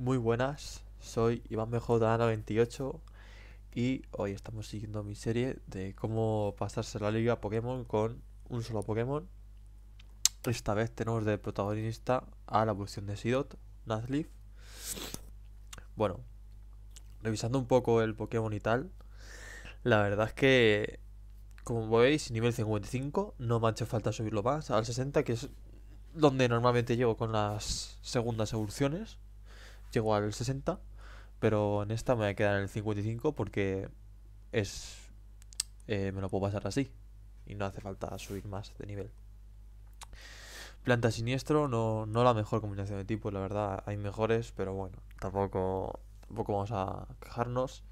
Muy buenas, soy Iván Mejodana28 y hoy estamos siguiendo mi serie de cómo pasarse la liga Pokémon con un solo Pokémon. Esta vez tenemos de protagonista a la evolución de Sidot, Nazleaf. Bueno, revisando un poco el Pokémon y tal, la verdad es que, como veis, nivel 55, no me ha hecho falta subirlo más al 60, que es donde normalmente llego con las segundas evoluciones llego al 60, pero en esta me voy a quedar en el 55 porque es eh, me lo puedo pasar así y no hace falta subir más de nivel. Planta siniestro, no, la mejor combinación de tipos, la verdad, hay mejores, pero bueno, tampoco, tampoco vamos a quejarnos.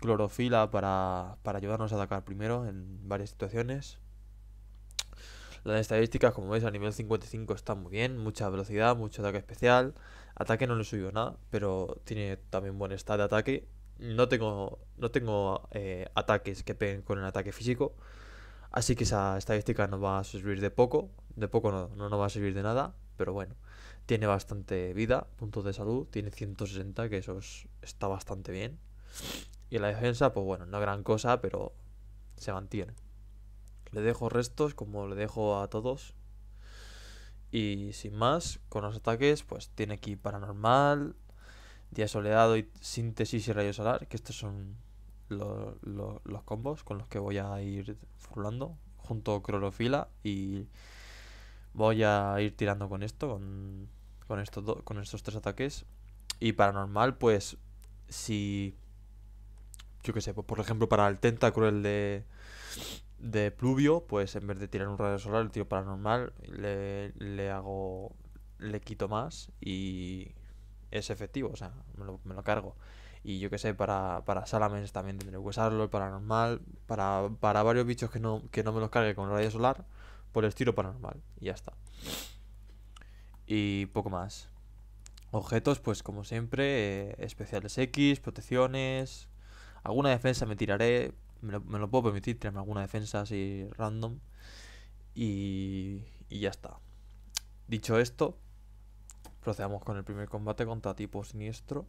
Clorofila para, para ayudarnos a atacar primero en varias situaciones. Las estadísticas, como veis, a nivel 55 está muy bien, mucha velocidad, mucho ataque especial, Ataque no le subió nada, pero tiene también buen estado de ataque. No tengo, no tengo eh, ataques que peguen con el ataque físico. Así que esa estadística nos va a servir de poco. De poco no, no nos va a servir de nada. Pero bueno, tiene bastante vida, puntos de salud. Tiene 160, que eso está bastante bien. Y la defensa, pues bueno, no gran cosa, pero se mantiene. Le dejo restos como le dejo a todos. Y sin más, con los ataques, pues tiene aquí Paranormal, Día Soleado y Síntesis y Rayo Solar, que estos son los combos con los que voy a ir furlando, junto a Clorofila, y voy a ir tirando con esto, con, con, estos, con estos tres ataques. Y Paranormal, pues si... Yo qué sé, pues por ejemplo para el Tentacruel de de pluvio, pues en vez de tirar un radio solar, el tío paranormal le, hago. le quito más y es efectivo, o sea, me lo, cargo. Y yo que sé, para, para Salamence también tendré que usarlo, el paranormal, para, para varios bichos que no, que no me los cargue con radio solar, por el tiro paranormal. Y ya está. Y poco más. Objetos, pues como siempre, eh, especiales X, protecciones. Alguna defensa me tiraré, me lo, puedo permitir tirarme alguna defensa así random y, ya está. Dicho esto, procedamos con el primer combate contra tipo siniestro.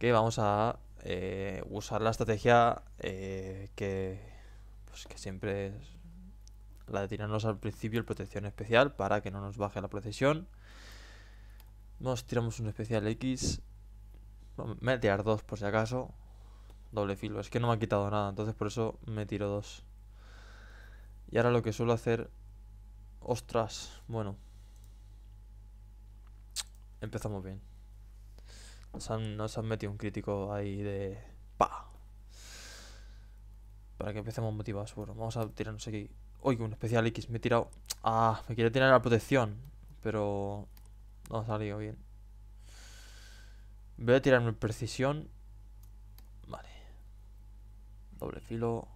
Que vamos a eh, usar la estrategia eh, que, pues que siempre es la de tirarnos al principio el protección especial para que no nos baje la precesión. Nos tiramos un especial X. Voy a tirar dos por si acaso doble filo. Es que no me ha quitado nada, entonces por eso me tiro dos. Y ahora lo que suelo hacer... Ostras, bueno. Empezamos bien. Nos han, han metido un crítico ahí de... ¡Pa! Para que empecemos motivados. Bueno, vamos a tirarnos aquí. Uy un especial X. Me he tirado... Ah, me quiere tirar la protección. Pero... No ha salido bien. Voy a tirarme precisión Doble filo.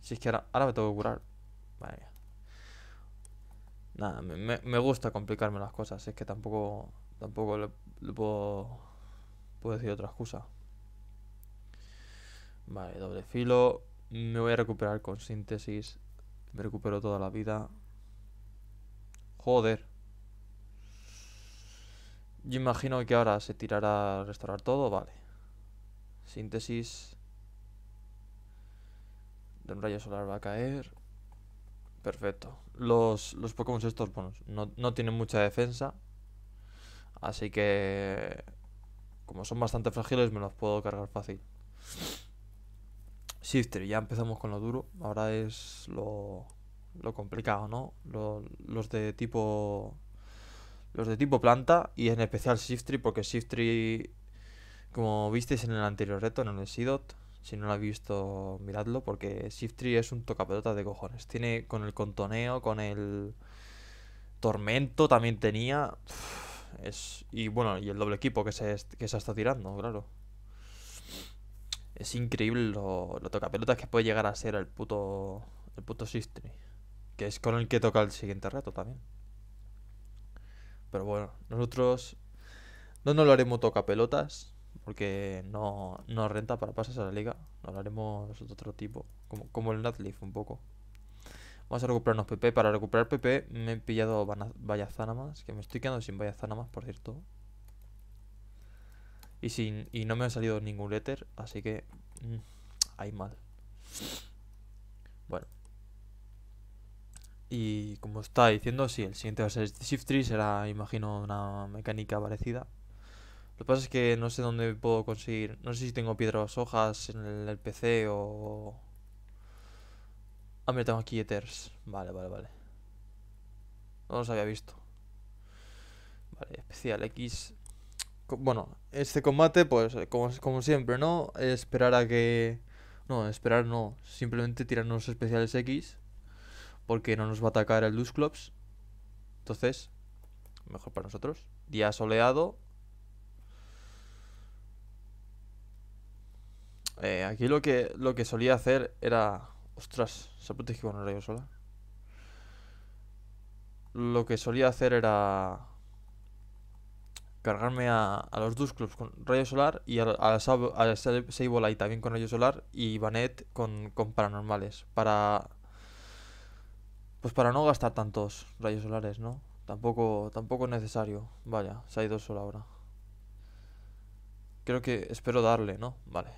Si es que ahora, me tengo que curar. Vale... Nada, me, gusta complicarme las cosas. Es que tampoco, tampoco le, puedo, puedo decir otra excusa. Vale, doble filo. Me voy a recuperar con síntesis. Me recupero toda la vida. Joder. Yo imagino que ahora se tirará a restaurar todo. Vale. Síntesis de rayo solar va a caer. Perfecto. Los, los Pokémon estos, bueno, no, tienen mucha defensa. Así que... Como son bastante frágiles, me los puedo cargar fácil. Shiftry ya empezamos con lo duro. Ahora es lo, complicado, ¿no? los de tipo. Los de tipo planta y en especial Shiftry porque Shiftry como visteis en el anterior reto, en el Seedot si no lo habéis visto, miradlo, porque Shift es un tocapelota de cojones. Tiene con el contoneo, con el tormento también tenía. Es, y bueno, y el doble equipo que se, que se está tirando, claro. Es increíble lo, lo tocapelotas que puede llegar a ser el puto, el puto Shift Que es con el que toca el siguiente reto también. Pero bueno, nosotros no nos lo haremos tocapelotas porque no, renta para pases a la liga. Hablaremos de otro tipo, como, como el Natleaf un poco. Vamos a recuperarnos PP. Para recuperar PP me he pillado Vaya Zanamas que me estoy quedando sin Zanamas por cierto. Y, sin, y no me ha salido ningún letter, así que... Mm, hay mal. Bueno. Y como está diciendo, sí, el siguiente va a ser Shift 3, será, imagino, una mecánica parecida. Lo que pasa es que no sé dónde puedo conseguir. No sé si tengo piedras hojas en el, PC o. Ah, mira, tengo aquí ethers. Vale, vale, vale. No los había visto. Vale, especial X. Bueno, este combate, pues, eh, como, como siempre, ¿no? Esperar a que. No, esperar no. Simplemente tirarnos especiales X. Porque no nos va a atacar el Dusclops. Entonces, mejor para nosotros. Día soleado, Eh, aquí lo que, lo que solía hacer era... Ostras, se ha protegido con el rayo solar Lo que solía hacer era... Cargarme a, a los dos clubs con rayo solar y al a, a Seibolai también con rayo solar y Banet con, con paranormales. Para... Pues para no gastar tantos rayos solares, ¿no? Tampoco, tampoco es necesario. Vaya, se ha ido solo ahora. Creo que espero darle, ¿no? Vale.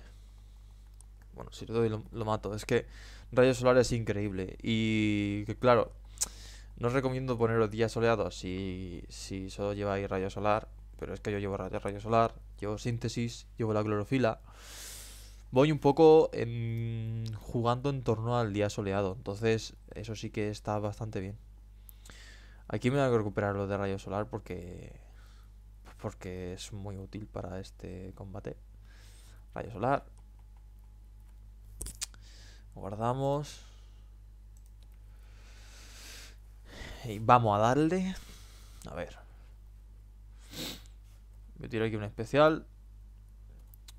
Bueno, si lo doy lo, mato. Es que rayos solar es increíble. Y claro, no os recomiendo poneros días soleados si, si solo lleváis rayo solar. Pero es que yo llevo rayo, solar, llevo síntesis, llevo la clorofila. Voy un poco jugando en torno al día soleado. Entonces, eso sí que está bastante bien. Aquí me voy a recuperar lo de rayo solar porque porque es muy útil para este combate. Rayo solar, Guardamos. Y vamos a darle. A ver. Me tiro aquí un especial.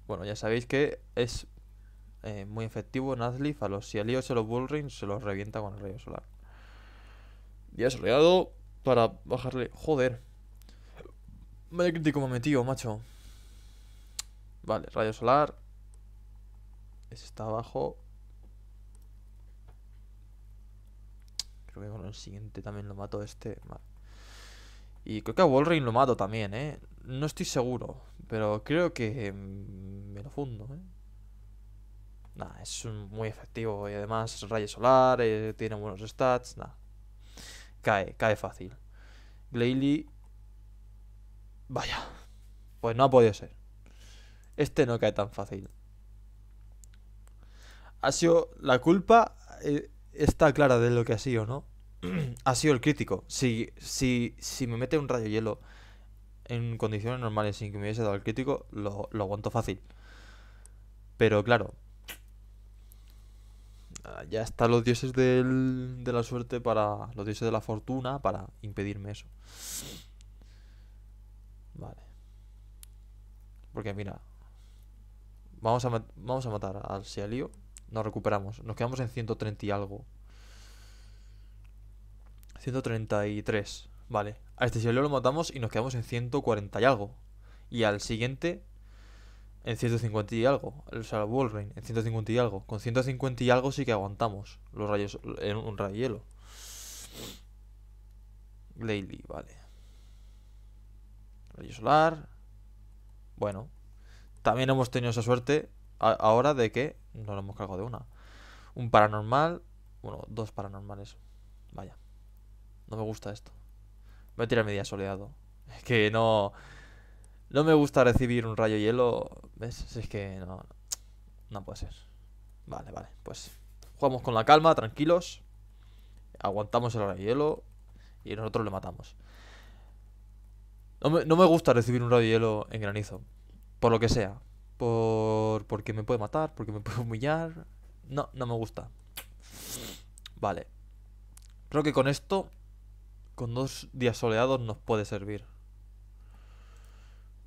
Bueno, ya sabéis que es eh, muy efectivo en a los si alío se los Bullring se los revienta con el rayo solar. Ya es soleado para bajarle. Joder. Vaya crítico me he metido, macho. Vale, rayo solar. está abajo. el siguiente también lo mato este. Y creo que a Wolverine lo mato también, ¿eh? No estoy seguro, pero creo que mm, me lo fundo, ¿eh? es muy efectivo y además rayo solar, tiene buenos stats, nah. Cae, cae fácil. Glalie... Vaya, pues no ha podido ser. Este no cae tan fácil. Ha sido la culpa, eh, está clara de lo que ha sido, ¿no? ha sido el crítico. Si, si, si me mete un rayo hielo en condiciones normales sin que me hubiese dado el crítico, lo, aguanto fácil. Pero claro, ah, ya están los dioses de la suerte para. Los dioses de la fortuna para impedirme eso. Vale. Porque mira. Vamos a, vamos a matar al Sealio Nos recuperamos. Nos quedamos en 130 y algo. 133. Vale. A este señor lo matamos y nos quedamos en 140 y algo. Y al siguiente en 150 y algo. el sea, Wolverine en 150 y algo. Con 150 y algo sí que aguantamos los rayos en un rayo hielo. Lely, vale. Rayo solar. Bueno. También hemos tenido esa suerte ahora de que no lo hemos cargado de una. Un paranormal. Bueno, dos paranormales. Vaya. No me gusta esto. Voy a tirar mi soleado. Es que no. No me gusta recibir un rayo hielo. ¿Ves? Es que no. No puede ser. Vale, vale. Pues jugamos con la calma, tranquilos. Aguantamos el rayo hielo. Y nosotros le matamos. No me, gusta recibir un rayo hielo en granizo. Por lo que sea. Por, porque me puede matar, porque me puede humillar. No, no me gusta. Vale. Creo que con esto con dos días soleados nos puede servir.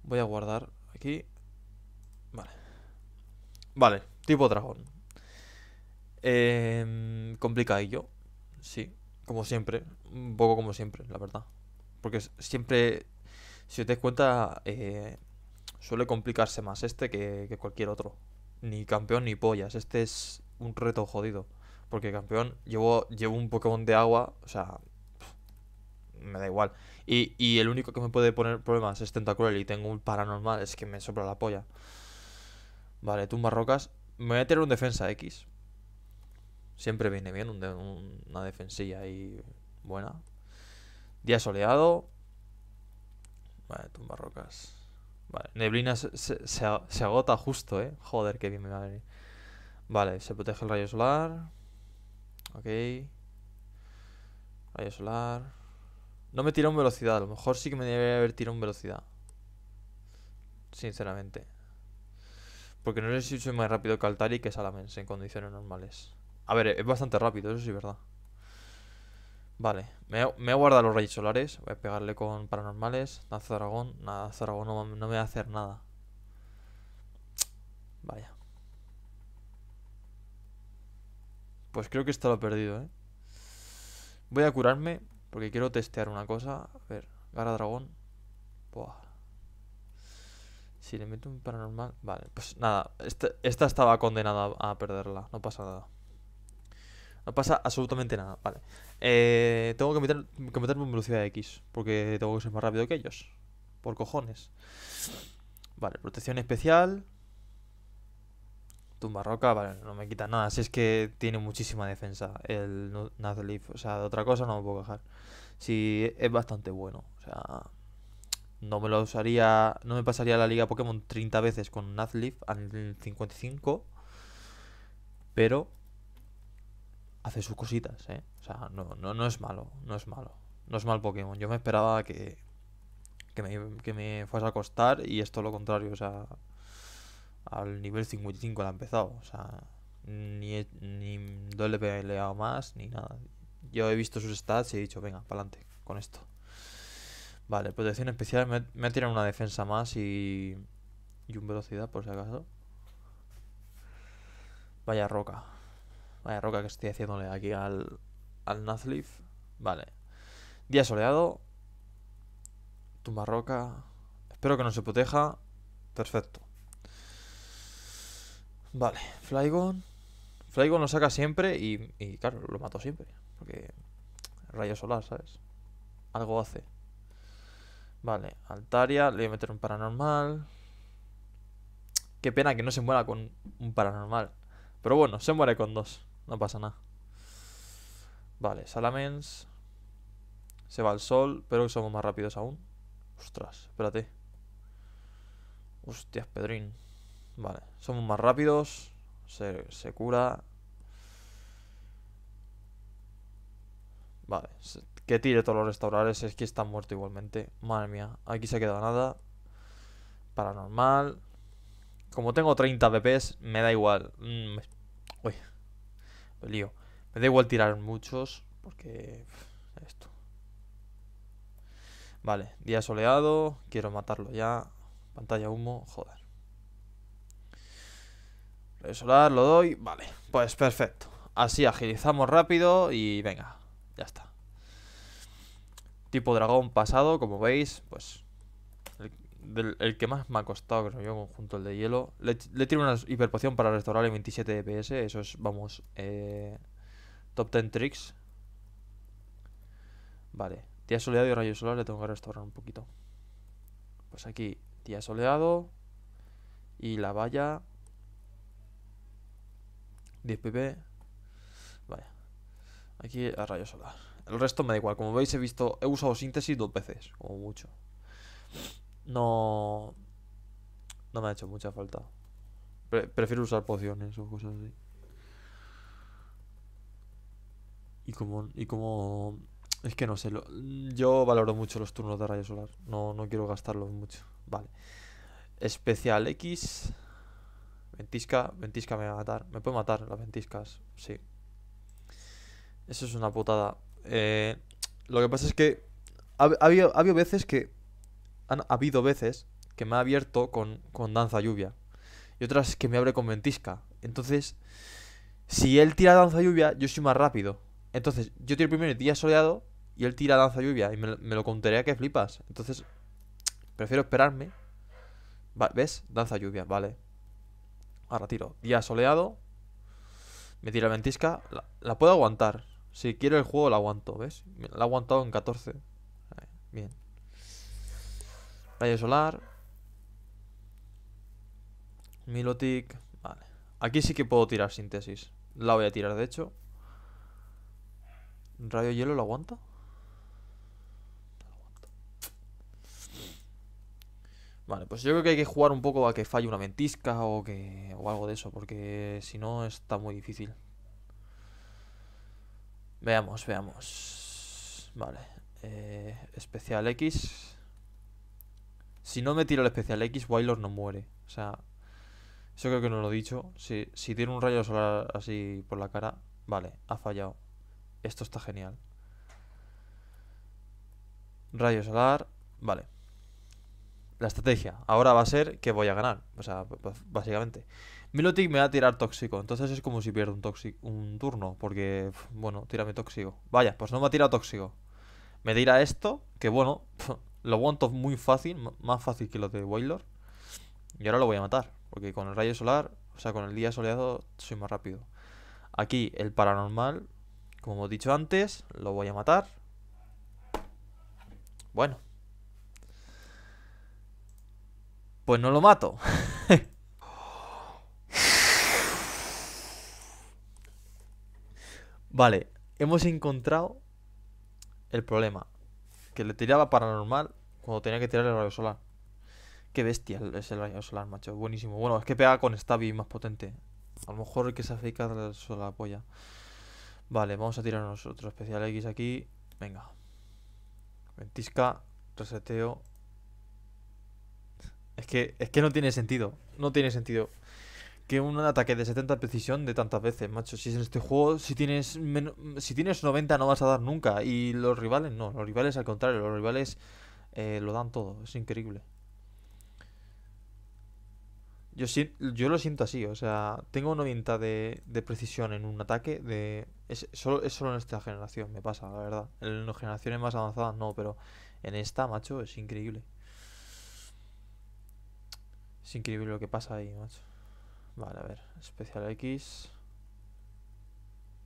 Voy a guardar aquí. Vale. Vale, tipo dragón. Eh, em, ello? Sí, como siempre. Un poco como siempre, la verdad. Porque siempre, si os dais cuenta, eh, suele complicarse más este que, cualquier otro. Ni campeón ni pollas. Este es un reto jodido. Porque campeón, llevo, llevo un Pokémon de agua, o sea, me da igual. Y, el único que me puede poner problemas es Tentacruel y tengo un paranormal, es que me sobra la polla. Vale, tumba rocas. Me voy a tirar un defensa X. Siempre viene bien una defensilla ahí buena. Día soleado. Vale, tumba rocas. Vale, neblina se, agota justo, ¿eh? Joder, qué bien me va a venir. Vale, se protege el rayo solar. Ok. Rayo solar. No me tiró en velocidad, a lo mejor sí que me debería haber tirado en velocidad. Sinceramente. Porque no sé si soy más rápido que Altari que Salamence en condiciones normales. A ver, es bastante rápido, eso sí es verdad. Vale, me, me guardado los rayos solares. Voy a pegarle con paranormales. Nazo dragón. Nada, dragón no, me va a hacer nada. Vaya. Pues creo que esto lo he perdido, ¿eh? Voy a curarme porque quiero testear una cosa. A ver, Gara Dragón. Si le meto un paranormal. Vale, pues nada. Este, esta, estaba condenada a perderla. No pasa nada. No pasa absolutamente nada. Vale. Eh, tengo que, meter, que meterme en velocidad X. Porque tengo que ser más rápido que ellos. Por cojones. Vale, protección especial roca vale, no me quita nada. Si es que tiene muchísima defensa el Nazlif. O sea, de otra cosa no me puedo quejar. Si, es bastante bueno. O sea, no me lo usaría. No me pasaría la liga Pokémon 30 veces con Nazlif al 55. Pero hace sus cositas, ¿eh? O sea, no, no, no es malo. No es malo. No es mal Pokémon. Yo me esperaba que, que me, que me fuese a costar y esto lo contrario. O sea, al nivel 55 la ha empezado. O sea, ni, ni doble peleado más, ni nada. Yo he visto sus stats y he dicho, venga, para adelante con esto. Vale, protección especial. Me, ha tirado una defensa más y. Y un velocidad, por si acaso. Vaya roca. Vaya roca que estoy haciéndole aquí al. Al Nazlif. Vale. Día soleado. Tumba roca. Espero que no se proteja. Perfecto. Vale, Flygon. Flygon lo saca siempre y, y claro, lo mato siempre. Porque rayo solar, ¿sabes? Algo hace. Vale, Altaria, le voy a meter un paranormal. Qué pena que no se muera con un paranormal. Pero bueno, se muere con dos. No pasa nada. Vale, Salamence. Se va al sol, pero somos más rápidos aún. Ostras, espérate. Hostias, Pedrín. Vale, somos más rápidos. Se, cura. Vale, que tire todos los restauradores. Es que están muertos igualmente. Madre mía, aquí se ha quedado nada. Paranormal. Como tengo 30 PP's, me da igual. Mm, uy, lío. Me da igual tirar muchos. Porque. Esto. Vale, día soleado. Quiero matarlo ya. Pantalla humo, joder solar lo doy. Vale, pues perfecto. Así agilizamos rápido y venga, ya está. Tipo dragón pasado, como veis, pues... El, que más me ha costado, creo yo, conjunto el de hielo. Le, le tiro una hiperpoción para restaurar el 27 PS Eso es, vamos, eh, top 10 tricks. Vale, tía soleado y rayo solar le tengo que restaurar un poquito. Pues aquí, tía soleado. Y la valla 10 pp. Vaya. Aquí a rayo solar. El resto me da igual. Como veis, he visto. He usado síntesis dos veces, como mucho. No. No me ha hecho mucha falta. prefiero usar pociones o cosas así. Y como. Y como. Es que no sé. Lo, yo valoro mucho los turnos de rayo solar. No, no quiero gastarlos mucho. Vale. Especial X. Ventisca, ventisca me va a matar. Me puede matar las ventiscas, sí. Eso es una putada. Eh, lo que pasa es que ha, habido, veces que... Han habido veces que me ha abierto con, danza lluvia. Y otras que me abre con ventisca. Entonces, si él tira danza lluvia, yo soy más rápido. Entonces, yo tiro primero el día soleado y él tira danza lluvia y me, lo contaría que flipas. Entonces, prefiero esperarme. ¿Ves? Danza lluvia, vale a tiro, Día soleado. Me tira ventisca. La, puedo aguantar. Si quiero el juego la aguanto, ¿ves? La he aguantado en 14. Eh, bien. Rayo solar. Milotic. Vale. Aquí sí que puedo tirar síntesis. La voy a tirar, de hecho. ¿Rayo hielo lo aguanta? Vale, pues yo creo que hay que jugar un poco a que falle una ventisca o que o algo de eso, porque si no está muy difícil. Veamos, veamos. Vale. Eh, especial X. Si no me tiro el especial X, Wailor no muere. O sea, eso creo que no lo he dicho. Si, si tiene un rayo solar así por la cara, vale, ha fallado. Esto está genial. Rayo solar, vale la estrategia. Ahora va a ser que voy a ganar. O sea, básicamente. Milotic me va a tirar tóxico. Entonces es como si pierdo un, tóxico, un turno. Porque, bueno, tírame tóxico. Vaya, pues no me ha tirado tóxico. Me tira esto, que bueno, lo aguanto muy fácil. Más fácil que lo de Wailord. Y ahora lo voy a matar. Porque con el rayo solar, o sea, con el día soleado, soy más rápido. Aquí el paranormal, como he dicho antes, lo voy a matar. Bueno. pues no lo mato. vale, hemos encontrado el problema. Que le tiraba paranormal cuando tenía que tirar el rayo solar. Qué bestia es el rayo solar, macho. Buenísimo. Bueno, es que pega con Stabby más potente. A lo mejor el que se acerca el la polla. Vale, vamos a tirarnos otro especial X aquí. Venga. Ventisca, reseteo, es que, no tiene sentido. No tiene sentido. Que un ataque de 70 precisión de tantas veces, macho. Si es en este juego, si tienes, si tienes 90 no vas a dar nunca. Y los rivales no. Los rivales al contrario. Los rivales eh, lo dan todo. Es increíble. Yo, yo lo siento así, o sea, tengo 90 de, precisión en un ataque. De, es, solo, es solo en esta generación, me pasa, la verdad. En las generaciones más avanzadas no, pero en esta, macho, es increíble. Es increíble lo que pasa ahí, macho. Vale, a ver. Especial X.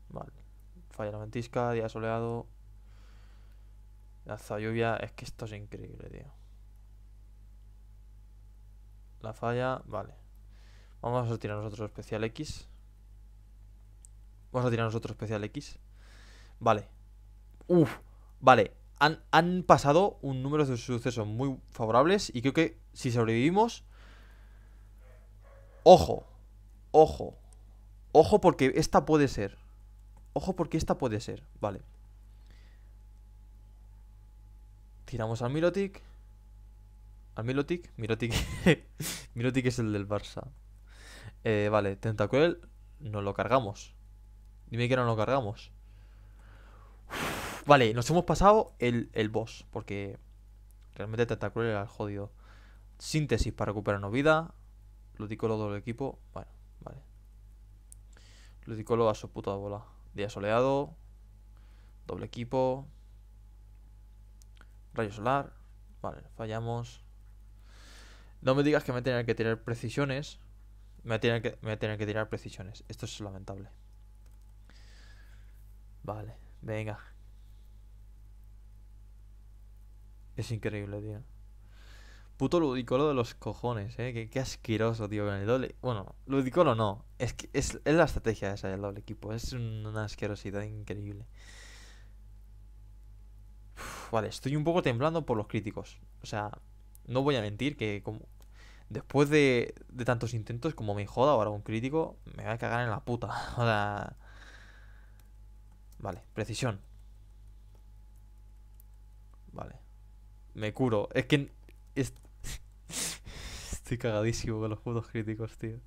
Vale. Falla la ventisca, día soleado. Lanza lluvia. Es que esto es increíble, tío. La falla, vale. Vamos a tirar nosotros especial X. Vamos a tirar nosotros especial X. Vale. Uf, vale. Han, han pasado un número de sucesos muy favorables y creo que si sobrevivimos Ojo, ojo, ojo porque esta puede ser. Ojo porque esta puede ser, vale. Tiramos al Mirotic. ¿Al Mirotic? Mirotic. es el del Barça. Eh, vale, Tentacruel nos lo cargamos. Dime que no lo cargamos. vale, nos hemos pasado el, boss, porque realmente Tentacruel era el jodido. Síntesis para recuperarnos vida. Ludicolo doble equipo. Bueno, vale. Ludicolo a su puta bola. Día soleado. Doble equipo. Rayo solar. Vale, fallamos. No me digas que me tienen a tener que tirar precisiones. Me tienen que, me tener que tirar precisiones. Esto es lamentable. Vale, venga. Es increíble, tío. Puto ludicolo de los cojones, eh. Qué, asqueroso, tío, con el doble. Bueno, ludicolo no. Es, que es, la estrategia esa del doble equipo. Es una asquerosidad increíble. vale, estoy un poco temblando por los críticos. O sea, no voy a mentir que como, después de, tantos intentos, como me joda ahora un crítico, me va a cagar en la puta. O sea. Vale, precisión. Vale. Me curo. Es que Estoy cagadísimo con los puntos críticos, tío.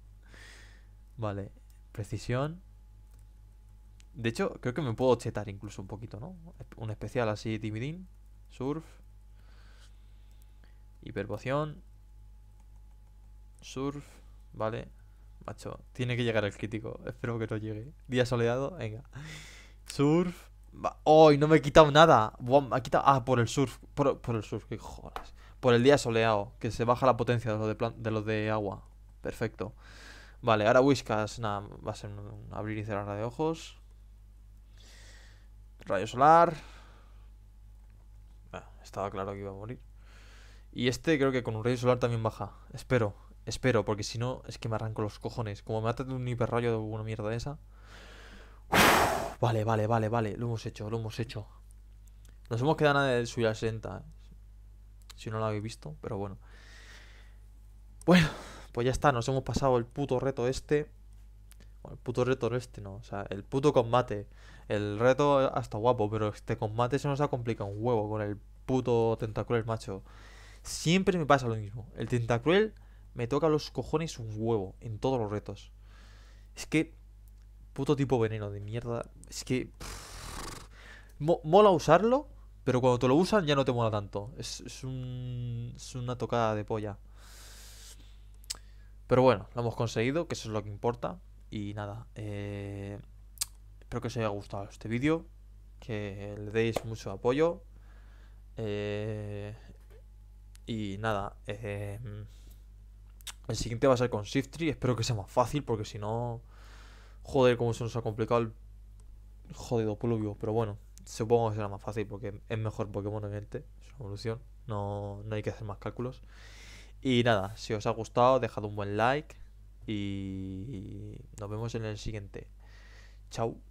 Vale, precisión. De hecho, creo que me puedo chetar incluso un poquito, ¿no? Un especial así, timidín. Surf. Hiperpoción. Surf. Vale. Macho, tiene que llegar el crítico. Espero que no llegue. Día soleado, venga. Surf. ¡Ay! no me he quitado nada. Buah, me Ah, por el surf. Por, por el surf, qué jodas. Por el día soleado, que se baja la potencia de los de, agua. Perfecto. Vale, ahora Whiskas, nada, va a ser un abrir y cerrar de ojos. Rayo solar. Ah, estaba claro que iba a morir. Y este creo que con un rayo solar también baja. Espero, espero, porque si no es que me arranco los cojones. Como me ha de un hiperrayo de una mierda de esa. vale, vale, vale, vale. Lo hemos hecho, lo hemos hecho. Nos hemos quedado nada de subir 60 si no lo habéis visto, pero bueno. Bueno, pues ya está, nos hemos pasado el puto reto este. Bueno, el puto reto este, no, o sea, el puto combate. El reto hasta guapo, pero este combate se nos ha complicado un huevo con el puto Tentacruel, macho. Siempre me pasa lo mismo. El Tentacruel me toca los cojones un huevo en todos los retos. Es que. Puto tipo veneno de mierda. Es que. mola usarlo. Pero cuando te lo usan ya no te mola tanto. Es, un, una tocada de polla. Pero bueno, lo hemos conseguido, que eso es lo que importa. Y nada, eh, espero que os haya gustado este vídeo. Que le deis mucho apoyo. Eh, y nada, eh, el siguiente va a ser con Shift Tree. Espero que sea más fácil, porque si no. Joder, cómo se nos ha complicado el jodido pluvio. Pero bueno. Supongo que será más fácil porque es mejor Pokémon, obviamente. Es una evolución. No, no hay que hacer más cálculos. Y nada, si os ha gustado, dejad un buen like. Y nos vemos en el siguiente. Chao.